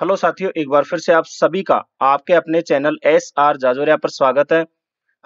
hello साथियों एक बार फिर से आप सभी का आपके अपने चैनल एस आर जाजोरिया पर स्वागत है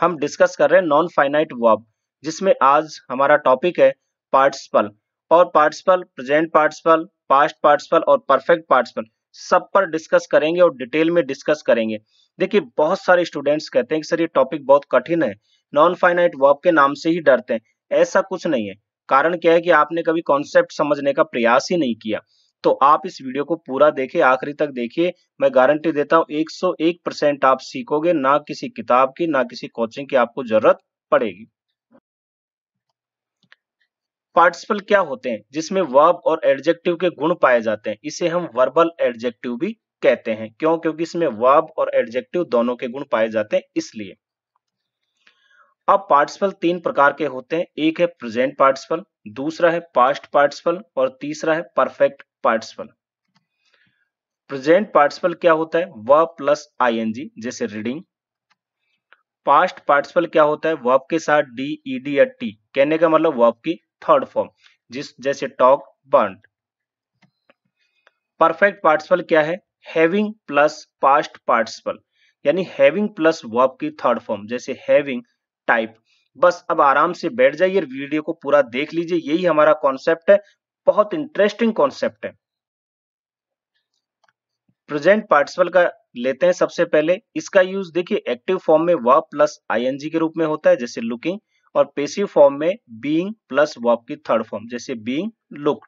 हम डिस्कस कर रहे हैं नॉन फाइनाइट वर्ब जिसमें आज हमारा टॉपिक है पार्टिसिपल और participle present participle past participle और परफेक्ट पार्टिसिपल सब पर डिस्कस करेंगे और डिटेल में डिस्कस करेंगे देखिए बहुत सारे स्टूडेंट्स कहते हैं कि सर ये टॉपिक बहुत कठिन है नॉन फाइनाइट वर्ब के नाम से ही डरते हैं ऐसा कुछ नहीं है कारण क्या है कि आपने कभी कॉन्सेप्ट समझने का प्रयास ही नहीं किया तो आप इस वीडियो को पूरा देखिए आखिरी तक देखिए मैं गारंटी देता हूं 101 परसेंट आप सीखोगे ना किसी किताब की ना किसी कोचिंग की आपको जरूरत पड़ेगी पार्टिसिपल क्या होते हैं जिसमें वर्ब और एडजेक्टिव के गुण पाए जाते हैं इसे हम वर्बल एडजेक्टिव भी कहते हैं क्यों क्योंकि इसमें वर्ब और एडजेक्टिव दोनों के गुण पाए जाते हैं इसलिए अब पार्टिसिपल तीन प्रकार के होते हैं एक है प्रेजेंट पार्टिसिपल दूसरा है पास्ट पार्टिसिपल और तीसरा है परफेक्ट पार्टिसिपल प्रेजेंट पार्टिसिपल क्या होता है व प्लस आईएनजी जैसे रीडिंग पास्ट पार्टिसिपल क्या होता है वर्ब के साथ डी ई डी या टी कहने का मतलब वर्ब की थर्ड फॉर्म जिस जैसे टॉक बर्न परफेक्ट पार्टिसिपल क्या है हैविंग प्लस पास्ट पार्टिसिपल यानी हैविंग प्लस वर्ब की थर्ड फॉर्म जैसे हैविंग टाइप बस अब आराम से बैठ जाइए वीडियो को पूरा देख लीजिए यही हमारा कॉन्सेप्ट है बहुत इंटरेस्टिंग कॉन्सेप्ट है प्रेजेंट पार्टिसिपल का लेते हैं सबसे पहले इसका यूज देखिए एक्टिव फॉर्म में वर्ब प्लस आईएनजी के रूप में होता है जैसे लुकिंग और पेसिव फॉर्म में बीइंग प्लस वर्ब की थर्ड फॉर्म जैसे बीइंग लुक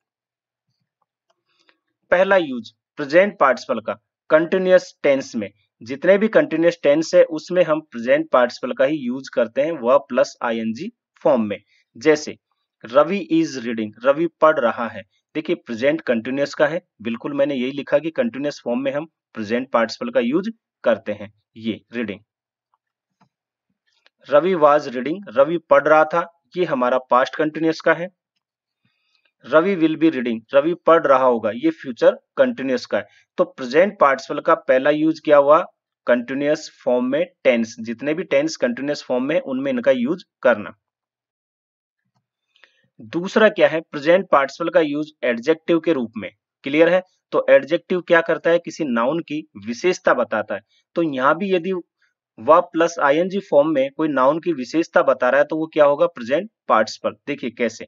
पहला यूज प्रेजेंट पार्टिसिपल का कंटिन्यूस टेंस में जितने भी कंटिन्यूस टेंस है उसमें हम प्रेजेंट पार्टिसिपल का ही यूज करते हैं वर्ब प्लस आईएनजी फॉर्म में जैसे रवि इज रीडिंग रवि पढ़ रहा है देखिए प्रेजेंट कंटिन्यूस का है बिल्कुल मैंने यही लिखा कि कंटिन्यूस फॉर्म में हम प्रेजेंट पार्टिसिपल का यूज करते हैं ये reading Ravi was reading Ravi पढ़ रहा था ये हमारा पास्ट कंटिन्यूस का है Ravi will be reading Ravi पढ़ रहा होगा ये फ्यूचर कंटिन्यूस का है तो प्रेजेंट पार्टिसिपल का पहला यूज क्या हुआ कंटिन्यूस फॉर्म में टेंस जितने भी टेंस कंटिन्यूस फॉर्म में उनमें इनका यूज करना दूसरा क्या है प्रेजेंट पार्टिसिपल का यूज एडजेक्टिव के रूप में क्लियर है तो एडजेक्टिव क्या करता है किसी नाउन की विशेषता बताता है तो यहां भी यदि वह प्लस आईएनजी फॉर्म में कोई नाउन की विशेषता बता रहा है तो वो क्या होगा प्रेजेंट पार्टिसिपल देखिए कैसे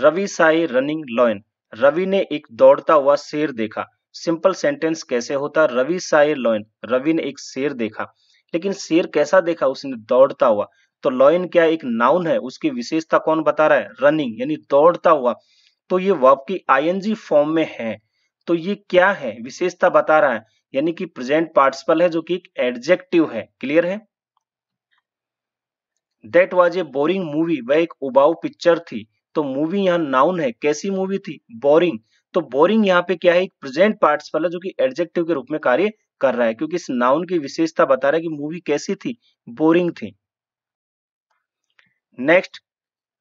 Ravi saw running lion Ravi ने एक दौड़ता हुआ शेर देखा सिंपल सेंटेंस कैसे होता रवि साई लॉयन रवि ने एक शेर देखा लेकिन शेर कैसा देखा उसने दौड़ता हुआ तो लॉइन क्या एक नाउन है उसकी विशेषता कौन बता रहा है रनिंग यानी दौड़ता हुआ तो ये वर्ब की आईएनजी फॉर्म में है तो ये क्या है विशेषता बता रहा है यानी कि प्रेजेंट पार्टिसिपल है जो कि एक एडजेक्टिव है क्लियर है that was a boring movie वह एक उबाऊ पिक्चर थी तो मूवी यहाँ नाउन है कैसी मूवी थी बोरिंग तो बोरिंग यहाँ पे क्या है एक प्रेजेंट पार्टिसिपल है जो कि एडजेक्टिव के रूप में कार्य कर रहा है क्योंकि इस नाउन की विशेषता बता रहा है कि मूवी कैसी थी बोरिंग थी नेक्स्ट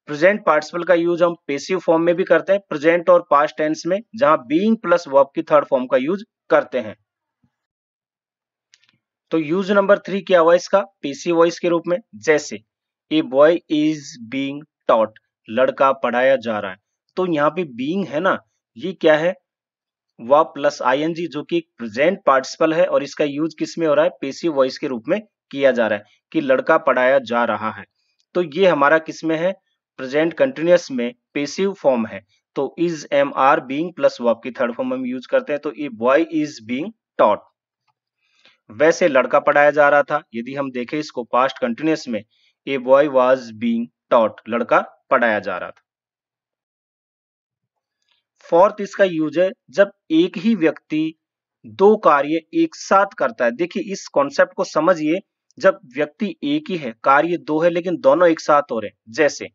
प्रेजेंट पार्टिसिपल का यूज हम पेसिव फॉर्म में भी करते हैं प्रेजेंट और पास्ट टेंस में जहां बीइंग प्लस वर्ब की थर्ड फॉर्म का यूज करते हैं तो यूज नंबर थ्री क्या हुआ इसका पेसिव वॉइस के रूप में जैसे a boy is being taught लड़का पढ़ाया जा रहा है तो यहाँ पे बीइंग है ना ये क्या है वर्ब प्लस जी जो कि प्रेजेंट पार्टिसिपल है और इसका यूज किस में हो रहा है पेसिव वॉइस के रूप में किया जा रहा है कि लड़का पढ़ाया जा रहा है तो ये हमारा किस में है प्रेजेंट कंटिन्यूस में पेसिव फॉर्म है तो is am are being plus verb की थर्ड फॉर्म हम यूज करते हैं तो ये बॉय इज बींग टॉट वैसे लड़का पढ़ाया जा रहा था यदि हम देखें इसको पास्ट कंटिन्यूस में a boy was being taught लड़का पढ़ाया जा रहा था फोर्थ इसका यूज है जब एक ही व्यक्ति दो कार्य एक साथ करता है देखिए इस कॉन्सेप्ट को समझिए जब व्यक्ति एक ही है कार्य दो है लेकिन दोनों एक साथ हो रहे हैं जैसे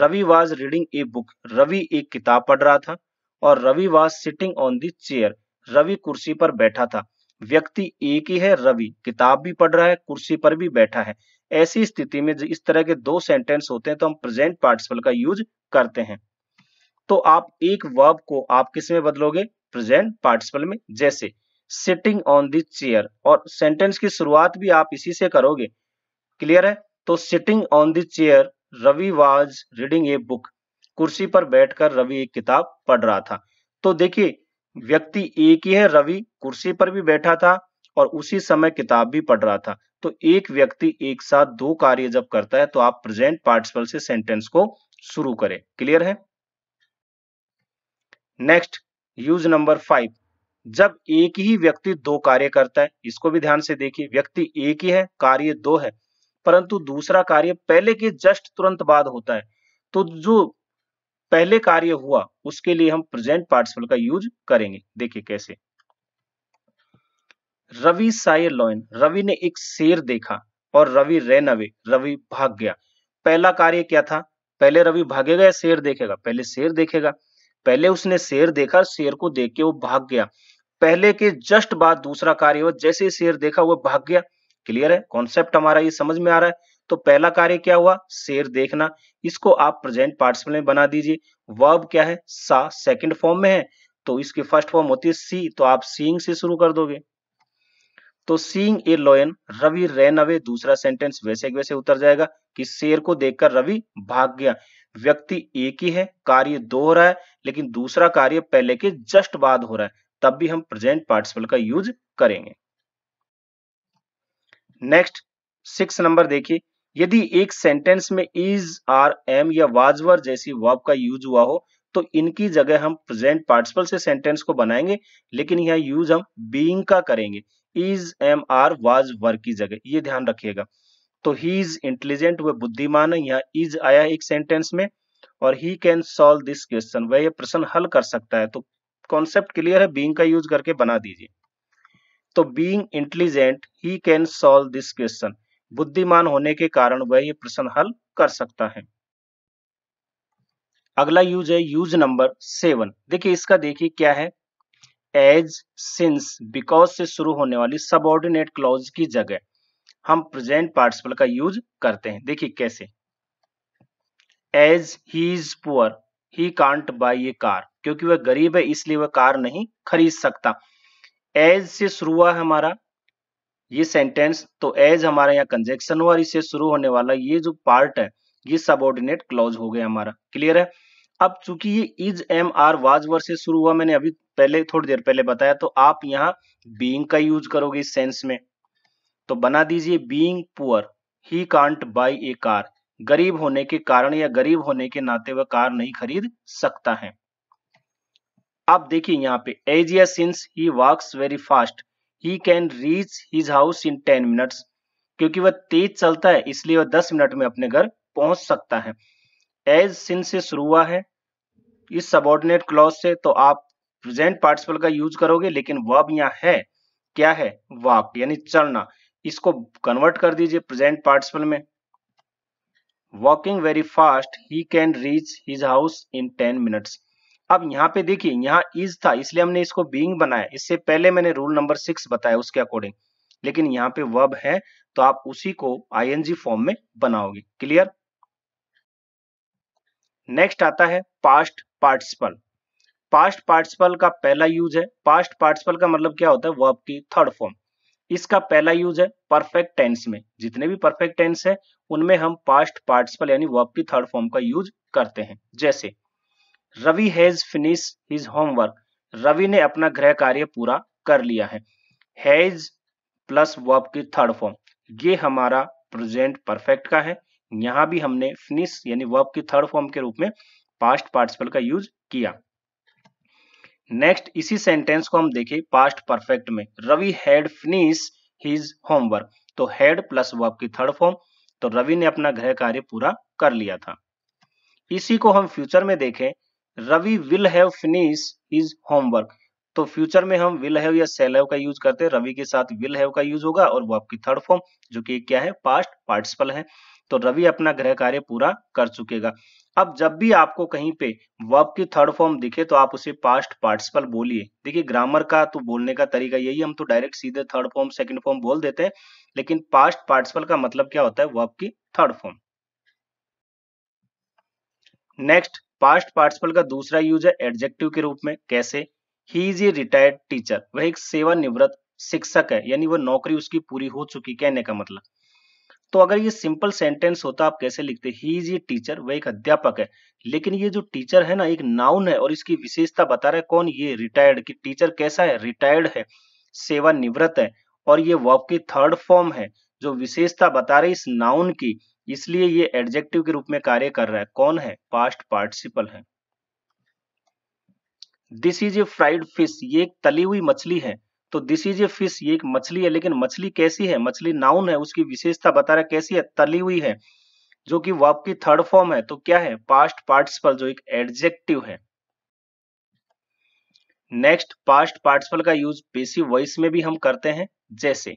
Ravi was reading a book Ravi एक किताब पढ़ रहा था और Ravi was sitting on the chair Ravi कुर्सी पर बैठा था व्यक्ति एक ही है रवि किताब भी पढ़ रहा है कुर्सी पर भी बैठा है ऐसी स्थिति में इस तरह के दो सेंटेंस होते हैं तो हम प्रेजेंट पार्टिसिपल का यूज करते हैं तो आप एक वर्ब को आप किस में बदलोगे प्रेजेंट पार्टिसिपल में जैसे सिटिंग ऑन द चेयर और सेंटेंस की शुरुआत भी आप इसी से करोगे क्लियर है तो sitting on the chair Ravi was reading a book कुर्सी पर बैठकर रवि एक किताब पढ़ रहा था तो देखिए व्यक्ति एक ही है रवि कुर्सी पर भी बैठा था और उसी समय किताब भी पढ़ रहा था तो एक व्यक्ति एक साथ दो कार्य जब करता है तो आप प्रेजेंट पार्टिसिपल से सेंटेंस को शुरू करें क्लियर है नेक्स्ट यूज नंबर फाइव जब एक ही व्यक्ति दो कार्य करता है इसको भी ध्यान से देखिए व्यक्ति एक ही है कार्य दो है परंतु दूसरा कार्य पहले के जस्ट तुरंत बाद होता है तो जो पहले कार्य हुआ उसके लिए हम प्रेजेंट पार्टिसिपल का यूज करेंगे देखिए कैसे रवि साय लॉयन रवि ने एक शेर देखा और रवि रेन अवे रवि भाग गया पहला कार्य क्या था पहले रवि भागेगा या शेर देखेगा पहले शेर देखेगा पहले उसने शेर देखा शेर को देख के वो भाग गया पहले के जस्ट बाद दूसरा कार्य हुआ जैसे शेर देखा वो भाग गया क्लियर है कॉन्सेप्ट हमारा ये समझ में आ रहा है तो पहला कार्य क्या हुआ शेर देखना इसको आप प्रेजेंट पार्टिसिपल में बना दीजिए वर्ब क्या है सा सेकंड फॉर्म में है तो इसकी फर्स्ट फॉर्म होती है सी तो आप सीइंग से शुरू कर दोगे तो seeing a lion Ravi ran away दूसरा सेंटेंस वैसे वैसे उतर जाएगा कि शेर को देखकर रवि भाग गया व्यक्ति एक ही है कार्य दो हो रहा है लेकिन दूसरा कार्य पहले के जस्ट बाद हो रहा है तब भी हम प्रेजेंट पार्टिसिपल का यूज करेंगे नेक्स्ट सिक्स नंबर देखिए यदि एक सेंटेंस में इज आर एम या वाजवर जैसी वर्ब का यूज हुआ हो तो इनकी जगह हम प्रेजेंट पार्टिसिपल से सेंटेंस को बनाएंगे लेकिन यह यूज हम बीइंग का करेंगे is am are was were की जगह ये ध्यान रखिएगा तो ही इज इंटेलिजेंट वह बुद्धिमान है यहाँ इज आया एक सेंटेंस में और he can solve this question वह यह प्रश्न हल कर सकता है तो कॉन्सेप्ट क्लियर है बींग का यूज करके बना दीजिए तो being intelligent he can solve this question बुद्धिमान होने के कारण वह यह प्रश्न हल कर सकता है अगला यूज है यूज नंबर सेवन देखिए इसका देखिए क्या है एज सिंस बिकॉज से शुरू होने वाली सबऑर्डिनेट क्लॉज की जगह हम प्रेजेंट पार्टिसिपल का यूज करते हैं देखिए कैसे as he is poor he can't buy a car क्योंकि वह गरीब है इसलिए वह कार नहीं खरीद सकता एज से शुरू हुआ हमारा ये सेंटेंस तो एज हमारा यहाँ कंजेक्शन हुआ और इससे शुरू होने वाला ये जो पार्ट है ये सबोर्डिनेट क्लॉज हो गया हमारा क्लियर है अब चूंकि ये is am are was word से शुरू हुआ मैंने अभी पहले थोड़ी देर पहले बताया तो आप यहाँ बींग का यूज करोगे इस सेंस में तो बना दीजिए being poor he can't buy a car गरीब होने के कारण या गरीब होने के नाते वह कार नहीं खरीद सकता है आप देखिए यहाँ पे या since he walks very fast he can reach his house in ten minutes क्योंकि वह तेज चलता है इसलिए वह दस मिनट में अपने घर पहुंच सकता है एज सिंस से शुरू हुआ है इस सबॉर्डिनेट क्लॉज से तो आप प्रेजेंट पार्टिसिपल का यूज करोगे लेकिन वर्ब यहाँ है क्या है वॉक यानी चलना इसको कन्वर्ट कर दीजिए प्रेजेंट पार्टिसिपल में walking very fast he can reach his house in ten minutes अब यहां पे देखिए यहां इज था इसलिए हमने इसको बींग बनाया इससे पहले मैंने रूल नंबर सिक्स बताया उसके अकॉर्डिंग लेकिन यहाँ पे वब है तो आप उसी को आईएनजी फॉर्म में बनाओगे क्लियर नेक्स्ट आता है पास्ट पार्टिसिपल पास्ट पार्टिसिपल का पहला यूज है पास्ट पार्टिसिपल का मतलब क्या होता है वर्ब की थर्ड फॉर्म इसका पहला यूज है परफेक्ट टेंस में जितने भी परफेक्ट टेंस है उनमें हम पास्ट पार्टिसिपल यानी वर्ब की थर्ड फॉर्म का यूज करते हैं जैसे Ravi has finish his homework Ravi ने अपना गृह कार्य पूरा कर लिया है हैज प्लस वर्ब की थर्ड फॉर्म ये हमारा प्रेजेंट परफेक्ट का है यहां भी हमने फिनिश यानी वर्ब की थर्ड फॉर्म के रूप में पास्ट पार्टिसिपल का यूज किया नेक्स्ट इसी सेंटेंस को हम देखें पास्ट परफेक्ट में Ravi had finish his homework तो हैड प्लस वर्ब की थर्ड फॉर्म तो रवि ने अपना गृह कार्य पूरा कर लिया था इसी को हम फ्यूचर में देखें Ravi will have finish his homework तो फ्यूचर में हम विल हैव या सेल हैव का यूज करते हैं रवि के साथ विल हैव का यूज होगा और वर्ब की थर्ड फॉर्म जो कि क्या है पास्ट पार्टिसिपल है तो रवि अपना गृह कार्य पूरा कर चुकेगा अब जब भी आपको कहीं पे वर्ब की थर्ड फॉर्म दिखे तो आप उसे पास्ट पार्टिसिपल बोलिए देखिए ग्रामर का तो बोलने का तरीका यही हम तो डायरेक्ट सीधे थर्ड फॉर्म सेकंड फॉर्म बोल देते हैं लेकिन पास्ट पार्टिसिपल का मतलब क्या होता है वर्ब की third form next past participle का दूसरा यूज है एडजेक्टिव के रूप में कैसे he is a retired teacher वह एक सेवानिवृत्त शिक्षक है यानी वह नौकरी उसकी पूरी हो चुकी कहने का मतलब तो अगर ये सिंपल सेंटेंस होता आप कैसे लिखते ही इज ये टीचर वह एक अध्यापक है लेकिन ये जो टीचर है ना एक नाउन है और इसकी विशेषता बता रहा है कौन ये रिटायर्ड कि टीचर कैसा है रिटायर्ड है सेवानिवृत है और ये वर्ब की थर्ड फॉर्म है जो विशेषता बता रही इस नाउन की इसलिए ये एडजेक्टिव के रूप में कार्य कर रहा है कौन है पास्ट पार्टिसिपल है this is a fried fish ये एक तली हुई मछली है तो दिस इज ए फिश ये एक मछली है लेकिन मछली कैसी है मछली नाउन है उसकी विशेषता बता रहा कैसी है तली हुई है जो कि वर्ब की थर्ड फॉर्म है तो क्या है पास्ट पार्टिसिपल जो एक एडजेक्टिव है नेक्स्ट पास्ट पार्टिसिपल का यूज पेशी वॉइस में भी हम करते हैं जैसे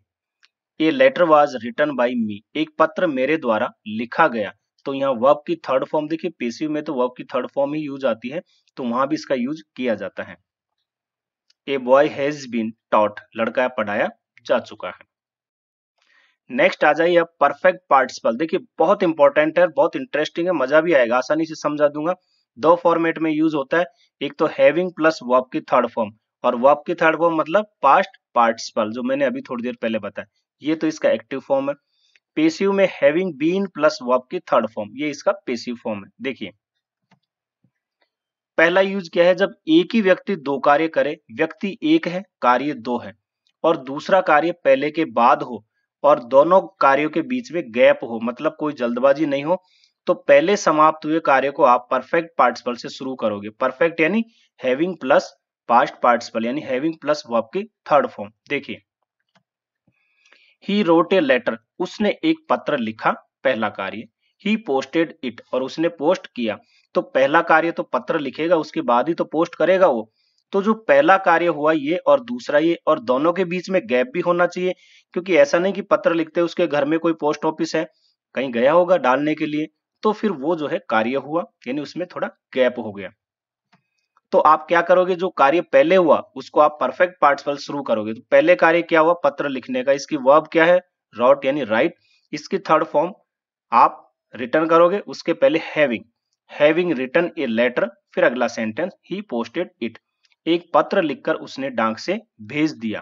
a letter was return by me एक पत्र मेरे द्वारा लिखा गया तो यहाँ वर्ब की थर्ड फॉर्म देखिए पेशी में तो वर्ब की थर्ड फॉर्म ही यूज आती है तो वहां भी इसका यूज किया जाता है a boy has been taught लड़का पढ़ाया जा चुका है नेक्स्ट आ जाइए परफेक्ट पार्टिसिपल देखिए बहुत इंपॉर्टेंट है बहुत इंटरेस्टिंग है मजा भी आएगा आसानी से समझा दूंगा दो फॉर्मेट में यूज होता है एक तो हैविंग प्लस वर्ब की थर्ड फॉर्म और वर्ब की थर्ड फॉर्म मतलब पास्ट पार्टिसिपल जो मैंने अभी थोड़ी देर पहले बताया ये तो इसका एक्टिव फॉर्म है पेसिव में हैविंग बीन प्लस वर्ब की थर्ड फॉर्म ये इसका पेसिव फॉर्म है देखिए पहला यूज क्या है जब एक ही व्यक्ति दो कार्य करे व्यक्ति एक है कार्य दो है और दूसरा कार्य पहले के बाद हो और दोनों कार्यों के बीच में गैप हो मतलब कोई जल्दबाजी नहीं हो तो पहले समाप्त हुए कार्य को आप परफेक्ट पार्टिसिपल से शुरू करोगे परफेक्ट यानी हैविंग प्लस पास्ट पार्टिसिपल यानी हैविंग प्लस वर्ब की थर्ड फॉर्म देखिए ही रोट ए लेटर उसने एक पत्र लिखा पहला कार्य ही पोस्टेड इट और उसने पोस्ट किया तो पहला कार्य तो पत्र लिखेगा उसके बाद ही तो पोस्ट करेगा वो तो जो पहला कार्य हुआ ये और दूसरा ये और दोनों के बीच में गैप भी होना चाहिए क्योंकि ऐसा नहीं कि पत्र लिखते उसके घर में कोई पोस्ट ऑफिस है कहीं गया होगा डालने के लिए तो फिर वो जो है कार्य हुआ यानी उसमें थोड़ा गैप हो गया तो आप क्या करोगे जो कार्य पहले हुआ उसको आप परफेक्ट पार्टिसिपल शुरू करोगे तो पहले कार्य क्या हुआ पत्र लिखने का इसकी वर्ब क्या है रॉट यानी राइट इसकी थर्ड फॉर्म आप रिटर्न करोगे उसके पहले having having return a letter फिर अगला सेंटेंस ही पोस्टेड इट एक पत्र लिखकर उसने डांक से भेज दिया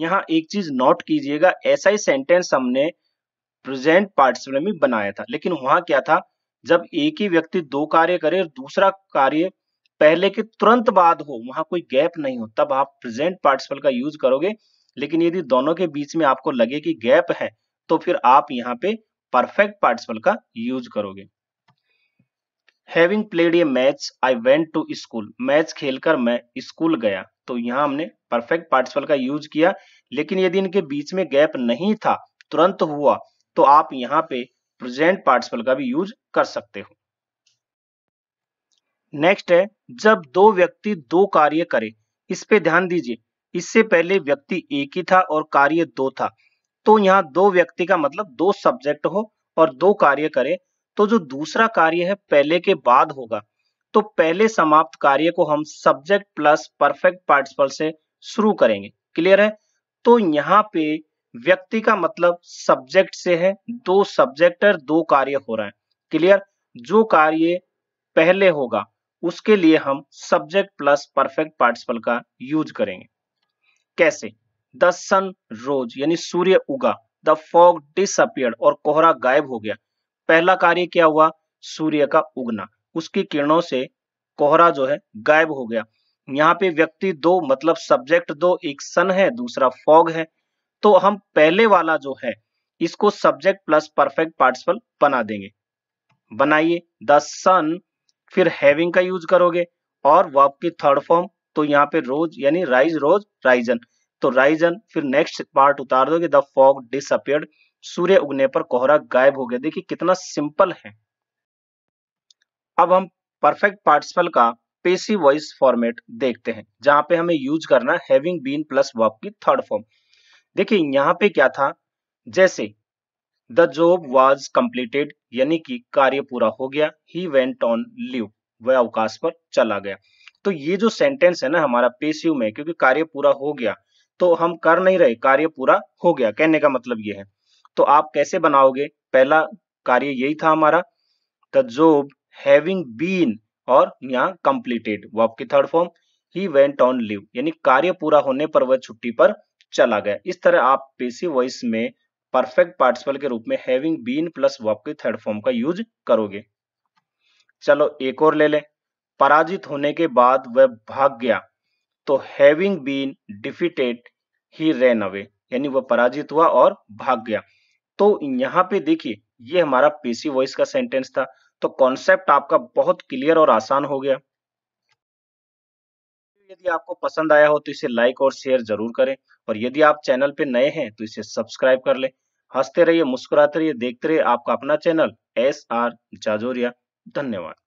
यहां एक चीज नोट कीजिएगा ऐसा ही सेंटेंस हमने प्रेजेंट पार्टिसिपल में बनाया था लेकिन वहां क्या था जब एक ही व्यक्ति दो कार्य करे और दूसरा कार्य पहले के तुरंत बाद हो वहां कोई गैप नहीं हो तब आप प्रेजेंट पार्टिसिपल का यूज करोगे लेकिन यदि दोनों के बीच में आपको लगे कि गैप है तो फिर आप यहाँ पे परफेक्ट पार्टिसिपल का यूज करोगे having played a match I went to school match खेलकर मैं स्कूल गया तो यहां हमने परफेक्ट पार्टिसिपल का यूज किया लेकिन यदि इनके बीच में गैप नहीं था तुरंत हुआ तो आप यहां पे प्रेजेंट पार्टिसिपल का भी यूज कर सकते हो नेक्स्ट है जब दो व्यक्ति दो कार्य करें इस पे ध्यान दीजिए इससे पहले व्यक्ति एक ही था और कार्य दो था तो यहाँ दो व्यक्ति का मतलब दो सब्जेक्ट हो और दो कार्य करे तो जो दूसरा कार्य है पहले के बाद होगा तो पहले समाप्त कार्य को हम सब्जेक्ट प्लस परफेक्ट पार्टिसिपल से शुरू करेंगे क्लियर है तो यहाँ पे व्यक्ति का मतलब सब्जेक्ट से है दो सब्जेक्ट और दो कार्य हो रहा है क्लियर जो कार्य पहले होगा उसके लिए हम सब्जेक्ट प्लस परफेक्ट पार्टिसिपल का यूज करेंगे कैसे द सन रोज यानी सूर्य उगा द फॉग डिस और कोहरा गायब हो गया पहला कार्य क्या हुआ सूर्य का उगना उसकी किरणों से कोहरा जो है गायब हो गया यहाँ पे व्यक्ति दो मतलब सब्जेक्ट दो एक सन है दूसरा फॉग है तो हम पहले वाला जो है इसको सब्जेक्ट प्लस परफेक्ट पार्टिसिपल बना देंगे बनाइए द सन फिर हैविंग का यूज करोगे और वर्ब की थर्ड फॉर्म तो यहाँ पे रोज यानी राइज रोज राइजन तो राइजन फिर नेक्स्ट पार्ट उतार दोगे द फॉग डिस सूर्य उगने पर कोहरा गायब हो गया देखिए कितना सिंपल है अब हम परफेक्ट पार्टिसिपल का पेसी वॉइस फॉर्मेट देखते हैं जहां पे हमें यूज करना हैविंग बीन प्लस वर्ब की थर्ड फॉर्म देखिए यहां पे क्या था जैसे द जॉब वाज कंप्लीटेड यानी कि कार्य पूरा हो गया ही वेंट ऑन लीव वह अवकाश पर चला गया तो ये जो सेंटेंस है ना हमारा पेसिव में क्योंकि कार्य पूरा हो गया तो हम कर नहीं रहे कार्य पूरा हो गया कहने का मतलब ये है तो आप कैसे बनाओगे पहला कार्य यही था हमारा द हैविंग बीन और यहाँ कंप्लीटेड वो आपकी थर्ड फॉर्म ही वेंट ऑन लिव यानी कार्य पूरा होने पर वह छुट्टी पर चला गया इस तरह आप पेसी वॉइस में परफेक्ट पार्टिसिपल के रूप में हैविंग बीन प्लस वर्ब के थर्ड फॉर्म का यूज करोगे चलो एक और ले लें पराजित होने के बाद वह भाग गया तो having been defeated he ran away यानी वह पराजित हुआ और भाग गया तो यहाँ पे देखिए ये हमारा पीसी वॉइस का सेंटेंस था तो कॉन्सेप्ट आपका बहुत क्लियर और आसान हो गया यदि आपको पसंद आया हो तो इसे लाइक और शेयर जरूर करें और यदि आप चैनल पे नए हैं तो इसे सब्सक्राइब कर लें हंसते रहिए मुस्कुराते रहिए देखते रहिए आपका अपना चैनल एस आर जाजोरिया धन्यवाद